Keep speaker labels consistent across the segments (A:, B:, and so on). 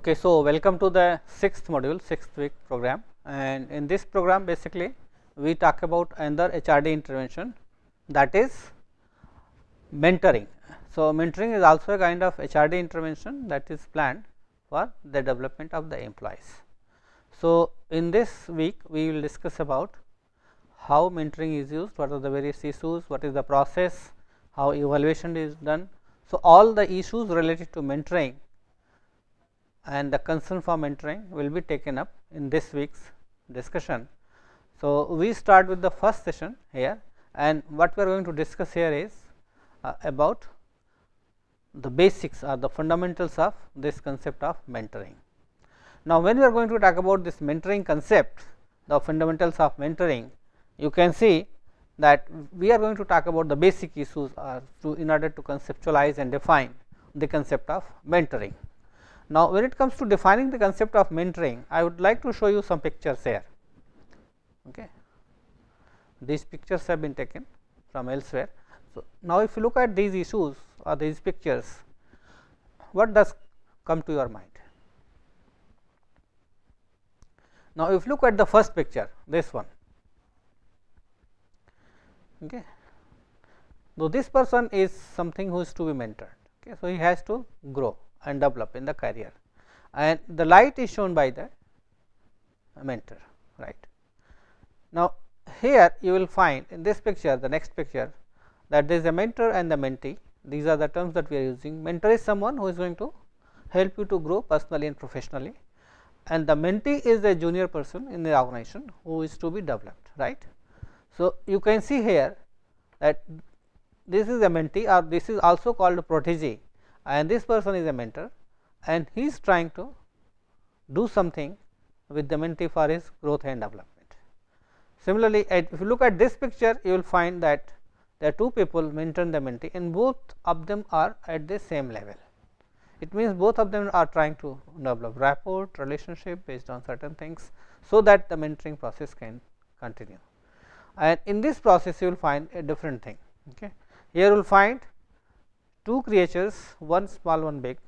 A: Okay, so welcome to the sixth module, sixth week program and in this program basically we talk about another HRD intervention that is mentoring. So, mentoring is also a kind of HRD intervention that is planned for the development of the employees. So, in this week we will discuss about how mentoring is used, what are the various issues, what is the process, how evaluation is done. So, all the issues related to mentoring and the concern for mentoring will be taken up in this week's discussion. So, we start with the first session here and what we are going to discuss here is uh, about the basics or the fundamentals of this concept of mentoring. Now, when we are going to talk about this mentoring concept, the fundamentals of mentoring, you can see that we are going to talk about the basic issues to, in order to conceptualize and define the concept of mentoring. Now, when it comes to defining the concept of mentoring, I would like to show you some pictures here. Okay. These pictures have been taken from elsewhere. So, now if you look at these issues or these pictures, what does come to your mind? Now, if you look at the first picture, this one. Okay. So, this person is something who is to be mentored. Okay. So, he has to grow and develop in the carrier and the light is shown by the mentor right. Now, here you will find in this picture the next picture that there is a mentor and the mentee these are the terms that we are using mentor is someone who is going to help you to grow personally and professionally and the mentee is a junior person in the organization who is to be developed right. So, you can see here that this is a mentee or this is also called protege and this person is a mentor and he is trying to do something with the mentee for his growth and development. Similarly, at, if you look at this picture you will find that there are two people mentor and the mentee and both of them are at the same level. It means both of them are trying to develop rapport relationship based on certain things, so that the mentoring process can continue. And in this process you will find a different thing. Okay. Here you will find two creatures one small one big.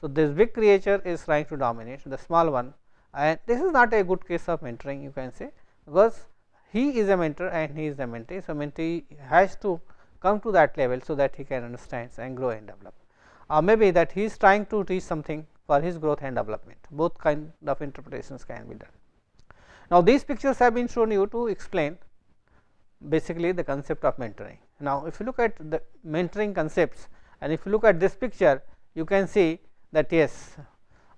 A: So, this big creature is trying to dominate the small one and this is not a good case of mentoring you can say because he is a mentor and he is a mentee. So, mentee has to come to that level so that he can understand and grow and develop or maybe that he is trying to teach something for his growth and development both kind of interpretations can be done. Now, these pictures have been shown you to explain basically the concept of mentoring. Now, if you look at the mentoring concepts and if you look at this picture, you can see that yes,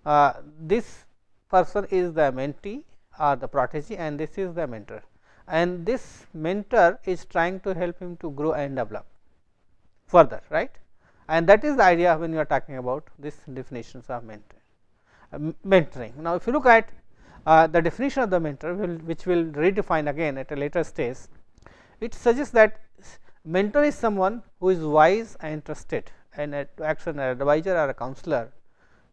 A: uh, this person is the mentee or the protege and this is the mentor and this mentor is trying to help him to grow and develop further right and that is the idea when you are talking about this definitions of mentor, uh, mentoring. Now, if you look at uh, the definition of the mentor will, which will redefine again at a later stage, it suggests that mentor is someone who is wise and trusted and an action advisor or a counselor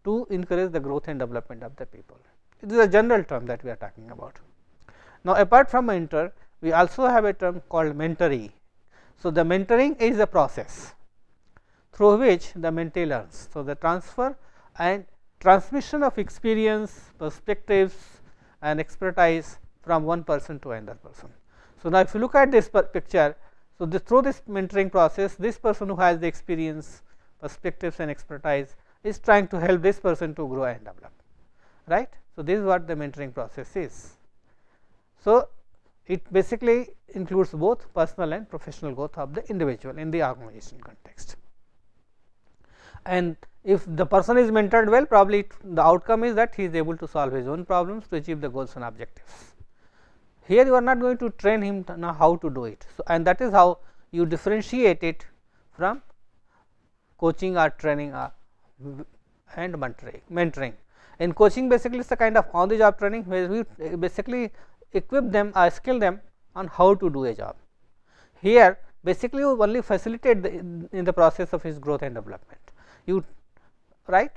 A: to encourage the growth and development of the people. It is a general term that we are talking about. Now, apart from mentor, we also have a term called mentoring. So, the mentoring is a process through which the mentee learns. So, the transfer and transmission of experience, perspectives and expertise from one person to another person. So, now if you look at this picture, so, this, through this mentoring process this person who has the experience perspectives and expertise is trying to help this person to grow and develop right. So, this is what the mentoring process is. So, it basically includes both personal and professional growth of the individual in the organization context. And if the person is mentored well probably the outcome is that he is able to solve his own problems to achieve the goals and objectives. Here you are not going to train him to now how to do it. So, and that is how you differentiate it from coaching or training or and mentoring. In coaching basically it is a kind of on the job training where we eh, basically equip them or skill them on how to do a job. Here basically you only facilitate the, in the process of his growth and development. You right.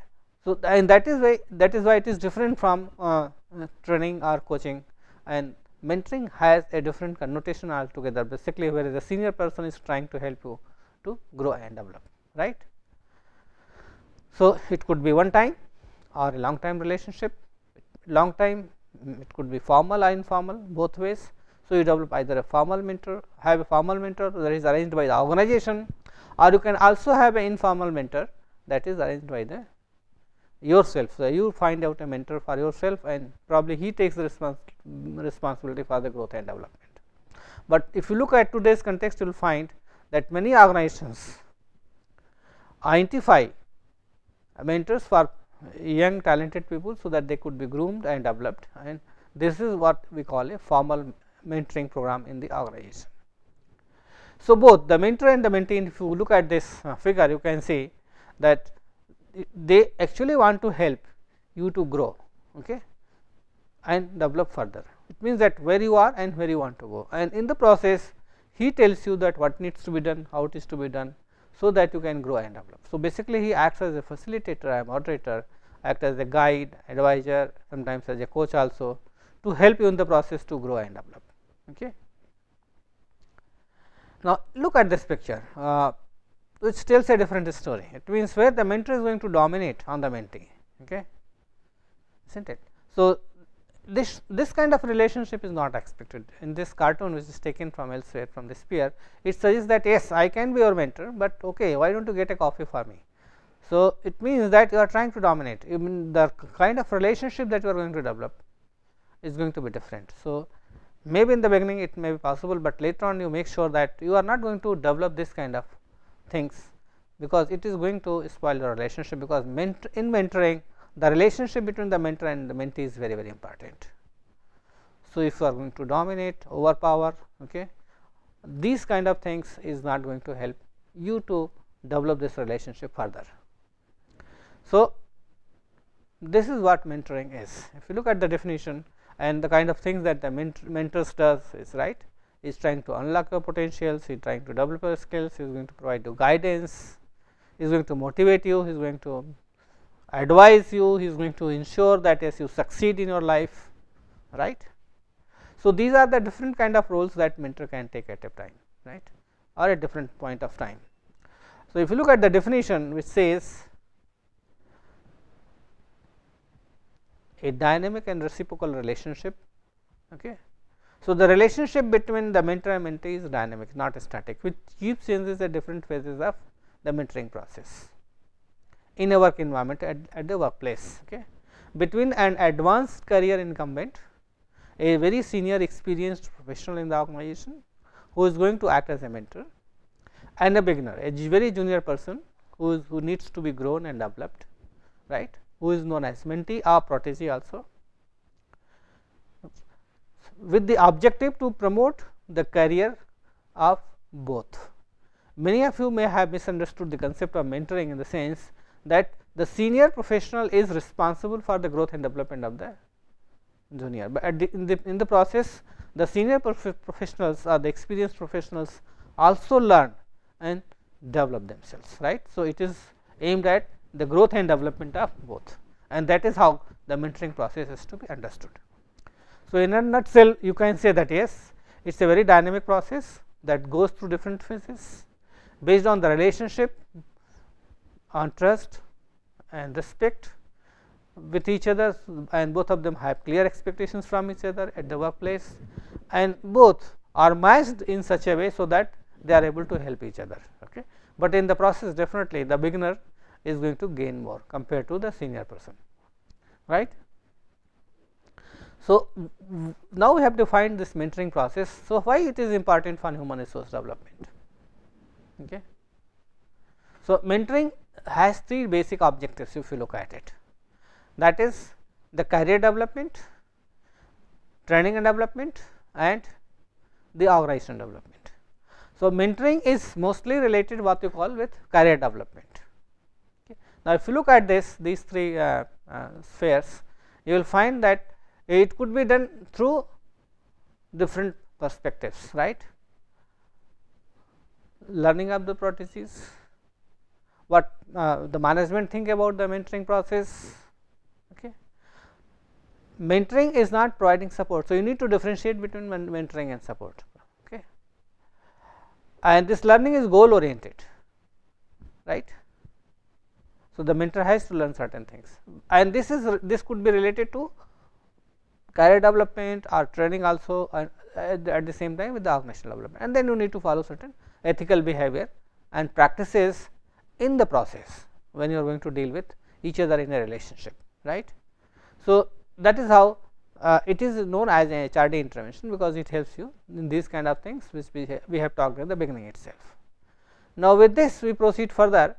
A: So, and that is why that is why it is different from uh, training or coaching and mentoring has a different connotation altogether basically where the senior person is trying to help you to grow and develop right. So, it could be one time or a long time relationship long time mm, it could be formal or informal both ways. So, you develop either a formal mentor have a formal mentor that is arranged by the organization or you can also have an informal mentor that is arranged by the yourself. So, you find out a mentor for yourself and probably he takes the responsibility for the growth and development. But if you look at today's context you will find that many organizations identify mentors for young talented people so that they could be groomed and developed and this is what we call a formal mentoring program in the organization. So, both the mentor and the mentee if you look at this uh, figure you can see that they actually want to help you to grow okay and develop further. It means that where you are and where you want to go and in the process he tells you that what needs to be done, how it is to be done so that you can grow and develop. So, basically he acts as a facilitator, a moderator, act as a guide, advisor, sometimes as a coach also to help you in the process to grow and develop. Okay. Now, look at this picture uh, which tells a different story. It means where the mentor is going to dominate on the mentee, okay, is not it. So, this this kind of relationship is not expected in this cartoon which is taken from elsewhere from the sphere it suggests that yes I can be your mentor, but okay why don't you get a coffee for me. So, it means that you are trying to dominate you mean the kind of relationship that you are going to develop is going to be different. So, maybe in the beginning it may be possible, but later on you make sure that you are not going to develop this kind of things because it is going to spoil your relationship because in mentoring the relationship between the mentor and the mentee is very very important. So, if you are going to dominate overpower okay, these kind of things is not going to help you to develop this relationship further. So, this is what mentoring is if you look at the definition and the kind of things that the mentor, mentors does is right is trying to unlock your potentials he's trying to develop your skills he's going to provide you guidance he's going to motivate you he's going to advise you, he is going to ensure that yes you succeed in your life right. So, these are the different kind of roles that mentor can take at a time right or at different point of time. So, if you look at the definition which says a dynamic and reciprocal relationship. Okay. So, the relationship between the mentor and mentee is dynamic not static which keeps changes at different phases of the mentoring process in a work environment at, at the workplace. Okay. Between an advanced career incumbent, a very senior experienced professional in the organization who is going to act as a mentor and a beginner, a very junior person who, is, who needs to be grown and developed, right, who is known as mentee or protege also with the objective to promote the career of both. Many of you may have misunderstood the concept of mentoring in the sense that the senior professional is responsible for the growth and development of the junior, but the, in, the, in the process the senior prof professionals or the experienced professionals also learn and develop themselves right. So, it is aimed at the growth and development of both and that is how the mentoring process is to be understood. So, in a nutshell you can say that yes it is a very dynamic process that goes through different phases based on the relationship on trust and respect with each other and both of them have clear expectations from each other at the workplace and both are matched in such a way so that they are able to help each other. Okay. But in the process definitely the beginner is going to gain more compared to the senior person right. So, now we have to find this mentoring process. So, why it is important for human resource development? Okay. So, mentoring has three basic objectives if you look at it that is the career development, training and development and the organization development. So, mentoring is mostly related what you call with career development. Okay. Now, if you look at this these three uh, uh, spheres you will find that it could be done through different perspectives right learning of the protégés what uh, the management think about the mentoring process okay mentoring is not providing support so you need to differentiate between mentoring and support okay and this learning is goal oriented right so the mentor has to learn certain things and this is this could be related to career development or training also at the, at the same time with the organizational development and then you need to follow certain ethical behavior and practices in the process when you are going to deal with each other in a relationship right. So, that is how uh, it is known as a HRD intervention because it helps you in these kind of things which we, ha we have talked at the beginning itself. Now, with this we proceed further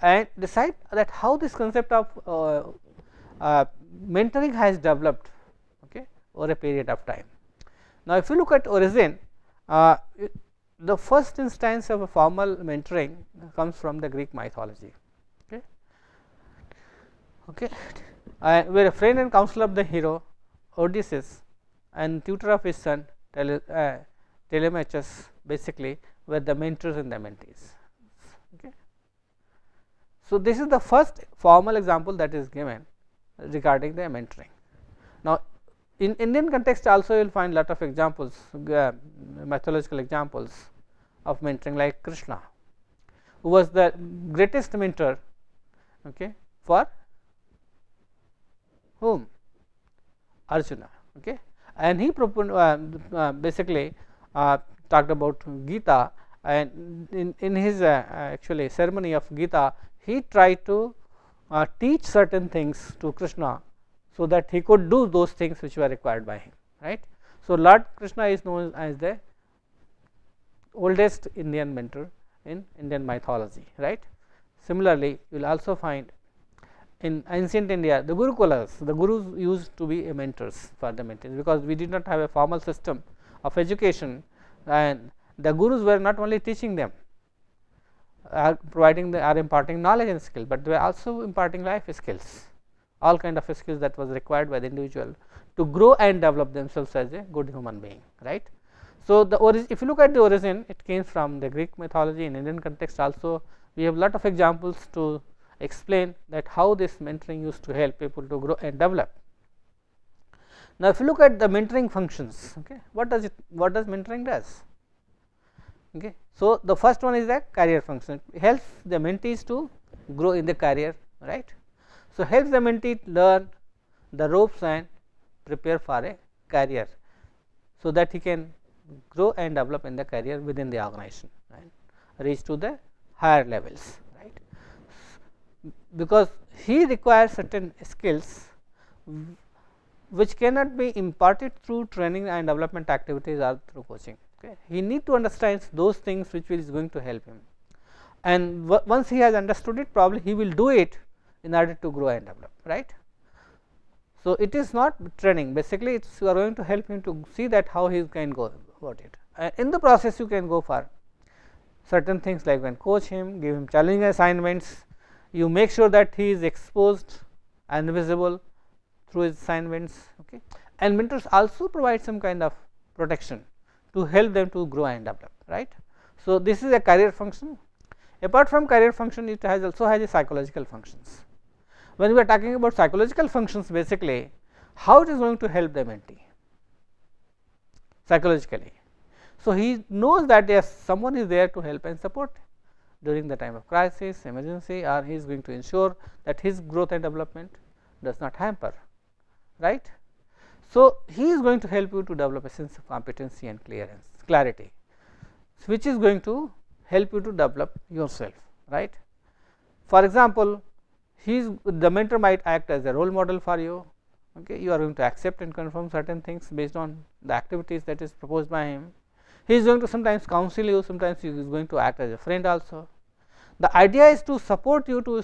A: and decide that how this concept of uh, uh, mentoring has developed okay, over a period of time. Now, if you look at origin, uh, the first instance of a formal mentoring comes from the Greek mythology. Okay, okay. Uh, where a friend and counselor of the hero Odysseus and tutor of his son Tele, uh, Telemachus basically were the mentors and the mentees. Okay. So, this is the first formal example that is given regarding the mentoring. Now, in Indian context also you will find lot of examples uh, mythological examples of mentoring like Krishna who was the greatest mentor okay for whom Arjuna okay and he proposed uh, uh, basically uh, talked about Gita and in, in his uh, actually ceremony of Gita he tried to uh, teach certain things to Krishna so that he could do those things which were required by him right. So, Lord Krishna is known as the oldest Indian mentor in Indian mythology right. Similarly, you will also find in ancient India the Gurukulas the gurus used to be mentors for the mentors because we did not have a formal system of education and the gurus were not only teaching them are uh, providing the are imparting knowledge and skill, but they were also imparting life skills all kind of skills that was required by the individual to grow and develop themselves as a good human being right. So, the origin if you look at the origin it came from the Greek mythology in Indian context also we have lot of examples to explain that how this mentoring used to help people to grow and develop. Now, if you look at the mentoring functions okay, what does it what does mentoring does okay. So, the first one is the career function it helps the mentees to grow in the career right so, helps the mentee learn the ropes and prepare for a career. So, that he can grow and develop in the career within the organization and reach to the higher levels right. Because he requires certain skills which cannot be imparted through training and development activities or through coaching. Okay. He need to understand those things which is going to help him and once he has understood it probably he will do it in order to grow and develop right. So, it is not training basically it is you are going to help him to see that how he can go about it uh, in the process you can go for certain things like when coach him give him challenging assignments you make sure that he is exposed and visible through his assignments okay and mentors also provide some kind of protection to help them to grow and develop right. So, this is a career function apart from career function it has also has a psychological functions when we are talking about psychological functions basically how it is going to help the mentee psychologically. So, he knows that yes someone is there to help and support during the time of crisis, emergency or he is going to ensure that his growth and development does not hamper, right. So, he is going to help you to develop a sense of competency and clearance, clarity, which is going to help you to develop yourself, right. For example, he is the mentor might act as a role model for you okay you are going to accept and confirm certain things based on the activities that is proposed by him he is going to sometimes counsel you sometimes he is going to act as a friend also the idea is to support you to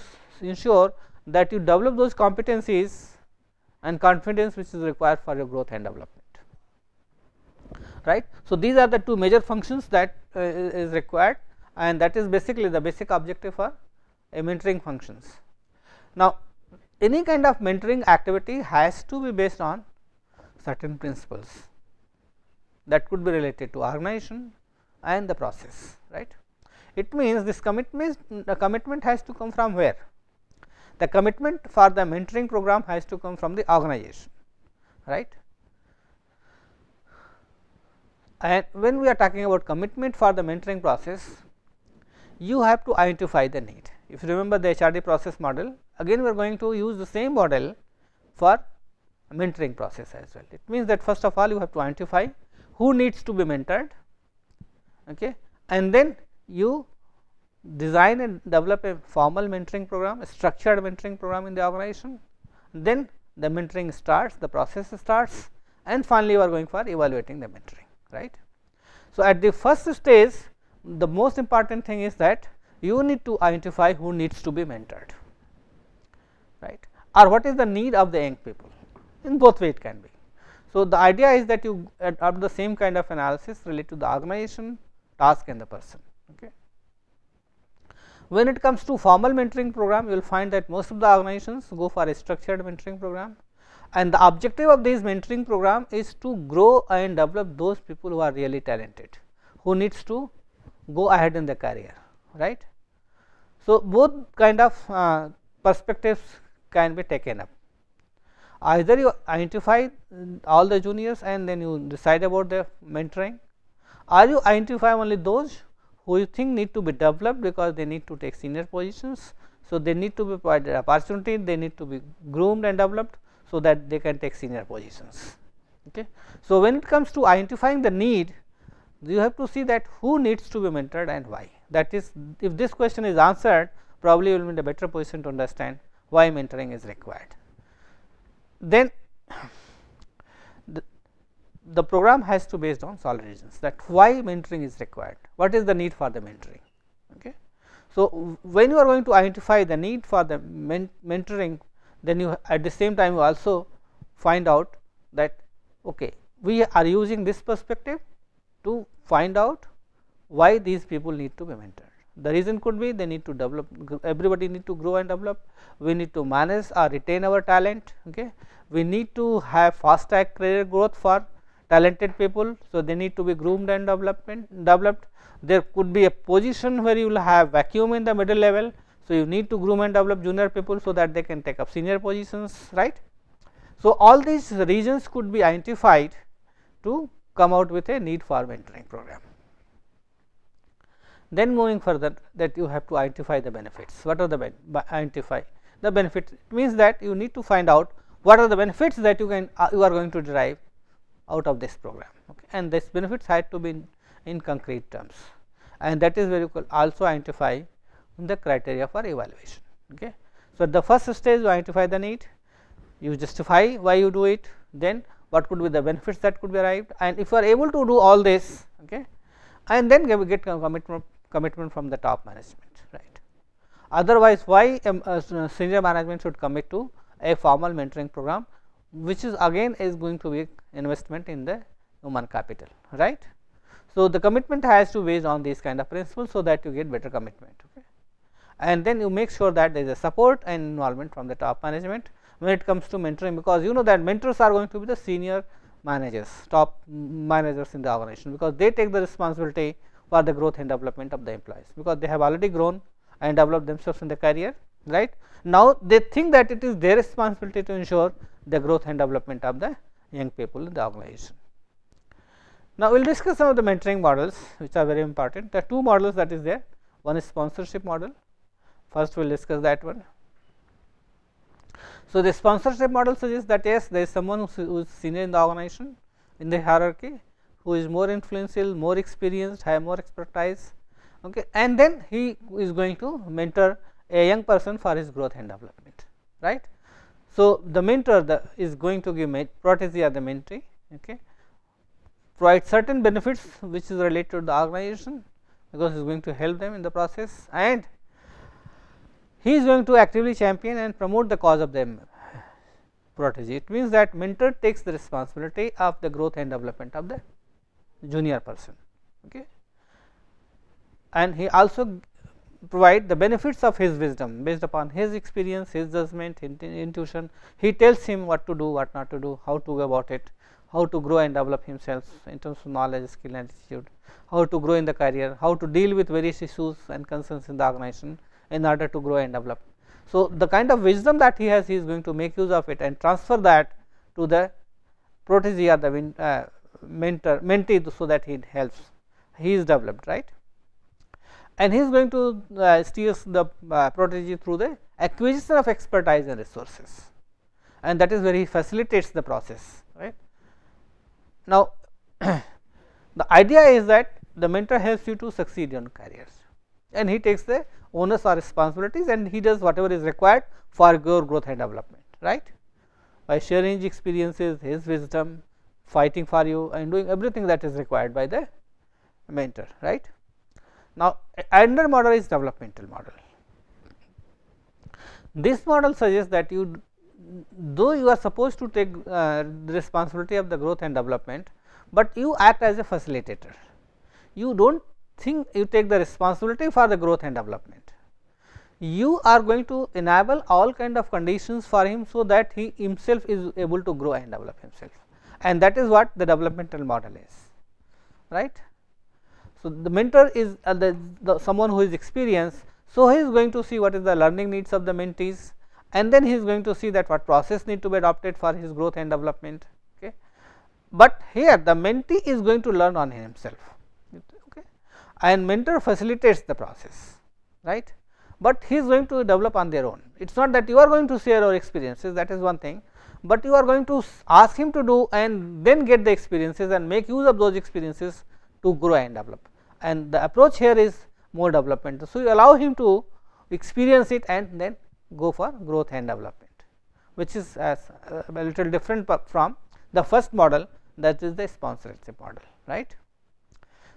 A: ensure that you develop those competencies and confidence which is required for your growth and development right so these are the two major functions that uh, is required and that is basically the basic objective for mentoring functions now, any kind of mentoring activity has to be based on certain principles that could be related to organization and the process right. It means this commitment the commitment has to come from where? The commitment for the mentoring program has to come from the organization right. And when we are talking about commitment for the mentoring process, you have to identify the need if you remember the HRD process model, again we are going to use the same model for mentoring process as well. It means that first of all you have to identify who needs to be mentored okay, and then you design and develop a formal mentoring program, a structured mentoring program in the organization. Then the mentoring starts, the process starts and finally, you are going for evaluating the mentoring right. So, at the first stage the most important thing is that you need to identify who needs to be mentored right or what is the need of the young people in both way it can be. So, the idea is that you adopt the same kind of analysis related to the organization task and the person. Okay. When it comes to formal mentoring program you will find that most of the organizations go for a structured mentoring program and the objective of this mentoring program is to grow and develop those people who are really talented who needs to go ahead in the career right so, both kind of uh, perspectives can be taken up either you identify all the juniors and then you decide about their mentoring or you identify only those who you think need to be developed because they need to take senior positions. So, they need to be provided opportunity, they need to be groomed and developed so that they can take senior positions. Okay. So, when it comes to identifying the need, you have to see that who needs to be mentored and why that is if this question is answered probably you will be in a better position to understand why mentoring is required. Then the, the program has to based on solid reasons that why mentoring is required, what is the need for the mentoring. Okay. So, when you are going to identify the need for the men mentoring then you at the same time you also find out that okay, we are using this perspective to find out why these people need to be mentored. The reason could be they need to develop, everybody need to grow and develop, we need to manage or retain our talent, okay. we need to have fast track career growth for talented people. So, they need to be groomed and development developed. There could be a position where you will have vacuum in the middle level. So, you need to groom and develop junior people, so that they can take up senior positions right. So, all these reasons could be identified to come out with a need for mentoring program. Then moving further that you have to identify the benefits. What are the ben identify the benefits? It means that you need to find out what are the benefits that you can uh, you are going to derive out of this program okay. and this benefits had to be in, in concrete terms and that is where you could also identify the criteria for evaluation. Okay. So, the first stage you identify the need, you justify why you do it, then what could be the benefits that could be arrived and if you are able to do all this okay, and then get commitment commitment from the top management right otherwise why um, uh, uh, senior management should commit to a formal mentoring program which is again is going to be investment in the human capital right so the commitment has to based on these kind of principles so that you get better commitment okay and then you make sure that there is a support and involvement from the top management when it comes to mentoring because you know that mentors are going to be the senior managers top managers in the organization because they take the responsibility for the growth and development of the employees because they have already grown and developed themselves in the career right. Now, they think that it is their responsibility to ensure the growth and development of the young people in the organization. Now, we will discuss some of the mentoring models which are very important. There are two models that is there, one is sponsorship model, first we will discuss that one. So, the sponsorship model suggests that yes, there is someone who is senior in the organization in the hierarchy who is more influential, more experienced, have more expertise, okay, and then he is going to mentor a young person for his growth and development, right. So, the mentor the is going to give protege or the mentee, okay, provide certain benefits which is related to the organization because he is going to help them in the process and he is going to actively champion and promote the cause of them protege. It means that mentor takes the responsibility of the growth and development of the junior person okay and he also provide the benefits of his wisdom based upon his experience his judgment intuition he tells him what to do what not to do how to go about it how to grow and develop himself in terms of knowledge skill and attitude how to grow in the career how to deal with various issues and concerns in the organization in order to grow and develop so the kind of wisdom that he has he is going to make use of it and transfer that to the protege or the uh, mentor mentee so that he helps he is developed right and he is going to uh, steer the uh, protege through the acquisition of expertise and resources and that is where he facilitates the process right now the idea is that the mentor helps you to succeed in careers and he takes the onus or responsibilities and he does whatever is required for your growth and development right by sharing his experiences his wisdom fighting for you and doing everything that is required by the mentor right. Now, another model is developmental model. This model suggests that you though you are supposed to take uh, the responsibility of the growth and development, but you act as a facilitator. You do not think you take the responsibility for the growth and development. You are going to enable all kind of conditions for him so that he himself is able to grow and develop himself and that is what the developmental model is right. So, the mentor is uh, the, the, someone who is experienced. So, he is going to see what is the learning needs of the mentees and then he is going to see that what process need to be adopted for his growth and development. Okay. But here the mentee is going to learn on himself okay. and mentor facilitates the process right, but he is going to develop on their own. It is not that you are going to share your experiences that is one thing, but you are going to ask him to do and then get the experiences and make use of those experiences to grow and develop. And the approach here is more development. So, you allow him to experience it and then go for growth and development which is as uh, a little different from the first model that is the sponsorship model right.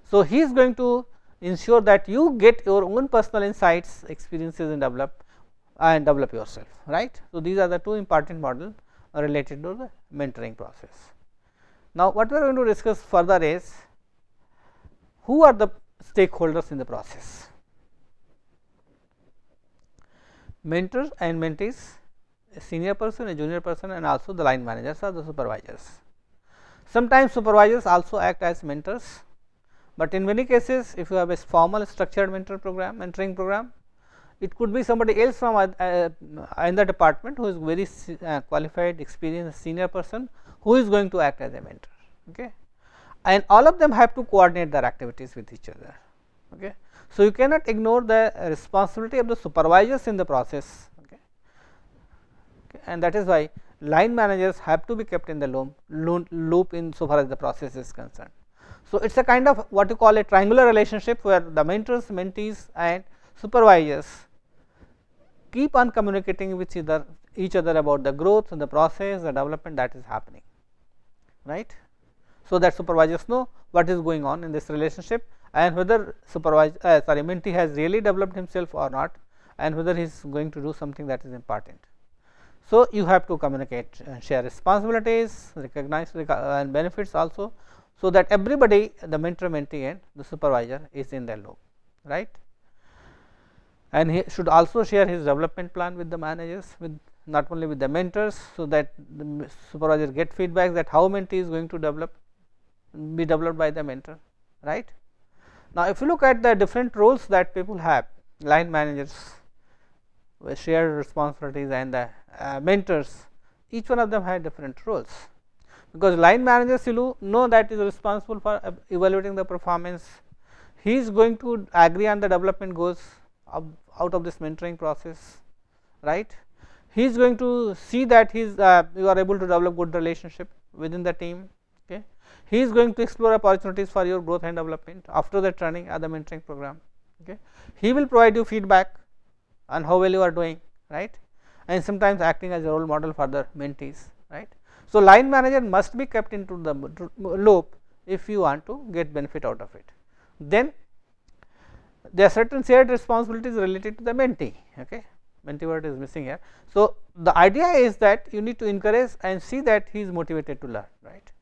A: So, he is going to ensure that you get your own personal insights experiences and develop and develop yourself right. So, these are the two important models related to the mentoring process. Now, what we are going to discuss further is who are the stakeholders in the process. Mentors and mentees, a senior person, a junior person and also the line managers are the supervisors. Sometimes supervisors also act as mentors, but in many cases if you have a formal structured mentor program, mentoring program, it could be somebody else from uh, another department who is very uh, qualified, experienced, senior person who is going to act as a mentor. Okay. And all of them have to coordinate their activities with each other. Okay. So, you cannot ignore the responsibility of the supervisors in the process okay. okay. and that is why line managers have to be kept in the loop, loop in so far as the process is concerned. So, it is a kind of what you call a triangular relationship where the mentors, mentees and supervisors keep on communicating with either each other about the growth the process the development that is happening right so that supervisors know what is going on in this relationship and whether supervisor uh, sorry mentee has really developed himself or not and whether he is going to do something that is important. So, you have to communicate and share responsibilities recognize uh, and benefits also. So, that everybody the mentor mentee and the supervisor is in the loop right and he should also share his development plan with the managers with not only with the mentors so that the supervisor get feedback that how mentee is going to develop be developed by the mentor right now if you look at the different roles that people have line managers uh, shared responsibilities and the uh, mentors each one of them had different roles because line managers you know that is responsible for uh, evaluating the performance he is going to agree on the development goals of out of this mentoring process right he is going to see that he is uh, you are able to develop good relationship within the team okay he is going to explore opportunities for your growth and development after the training at the mentoring program okay he will provide you feedback on how well you are doing right and sometimes acting as a role model for the mentees right so line manager must be kept into the loop if you want to get benefit out of it then there are certain shared responsibilities related to the mentee okay mentee word is missing here so the idea is that you need to encourage and see that he is motivated to learn right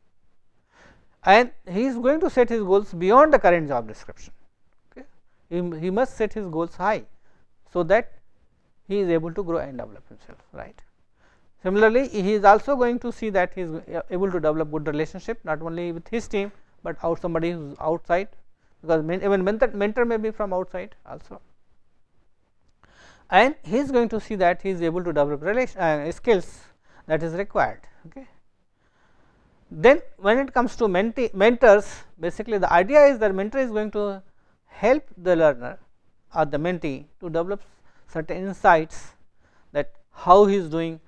A: and he is going to set his goals beyond the current job description okay he, he must set his goals high so that he is able to grow and develop himself right similarly he is also going to see that he is uh, able to develop good relationship not only with his team but out somebody who is outside because men, even mentor, mentor may be from outside also and he is going to see that he is able to develop relation, uh, skills that is required. Okay. Then when it comes to mentee, mentors basically the idea is that mentor is going to help the learner or the mentee to develop certain insights that how he is doing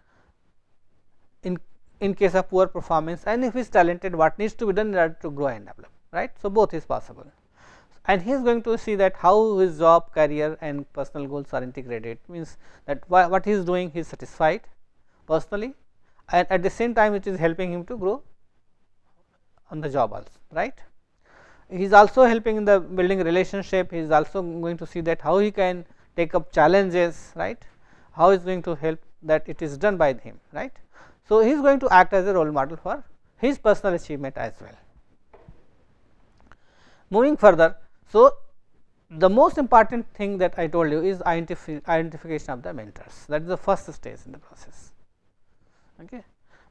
A: in, in case of poor performance and if he is talented what needs to be done in order to grow and develop right. So, both is possible and he is going to see that how his job career and personal goals are integrated means that what he is doing he is satisfied personally and at the same time it is helping him to grow on the job also right he is also helping in the building relationship he is also going to see that how he can take up challenges right how is going to help that it is done by him right so he is going to act as a role model for his personal achievement as well moving further so, the most important thing that I told you is identification of the mentors that is the first stage in the process okay.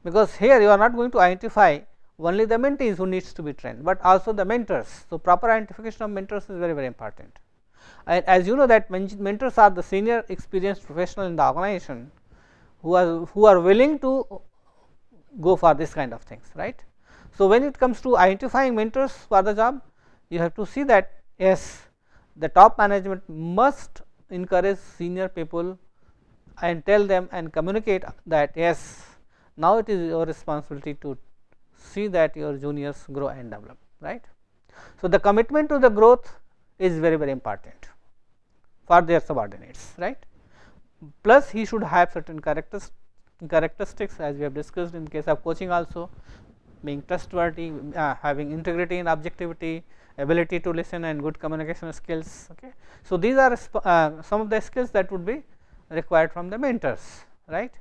A: because here you are not going to identify only the mentees who needs to be trained, but also the mentors. So, proper identification of mentors is very very important and as you know that mentors are the senior experienced professional in the organization who are who are willing to go for this kind of things right. So, when it comes to identifying mentors for the job you have to see that yes the top management must encourage senior people and tell them and communicate that yes now it is your responsibility to see that your juniors grow and develop right. So, the commitment to the growth is very very important for their subordinates right plus he should have certain characters characteristics as we have discussed in case of coaching also being trustworthy uh, having integrity and objectivity ability to listen and good communication skills. Okay. So, these are uh, some of the skills that would be required from the mentors right.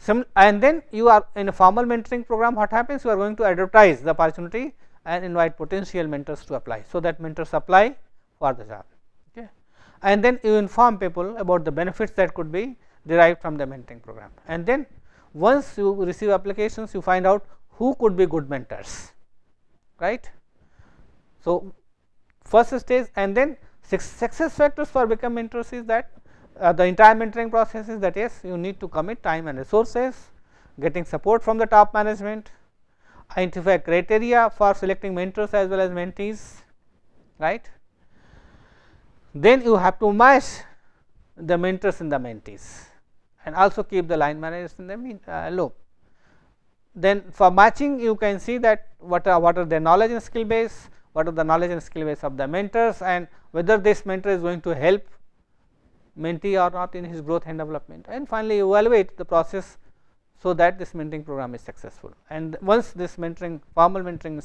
A: Some, and then you are in a formal mentoring program what happens you are going to advertise the opportunity and invite potential mentors to apply. So, that mentors apply for the job okay. and then you inform people about the benefits that could be derived from the mentoring program and then once you receive applications you find out who could be good mentors right so, first stage and then success factors for become mentors is that uh, the entire mentoring process is that yes you need to commit time and resources, getting support from the top management, identify criteria for selecting mentors as well as mentees right. Then you have to match the mentors and the mentees and also keep the line managers in the mean, uh, loop. Then for matching you can see that what are what are their knowledge and skill base, what are the knowledge and skill base of the mentors and whether this mentor is going to help mentee or not in his growth and development and finally evaluate the process so that this mentoring program is successful and once this mentoring formal mentoring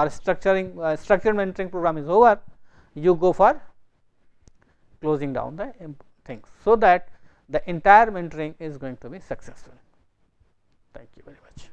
A: or structuring uh, structured mentoring program is over you go for closing down the things so that the entire mentoring is going to be successful thank you very much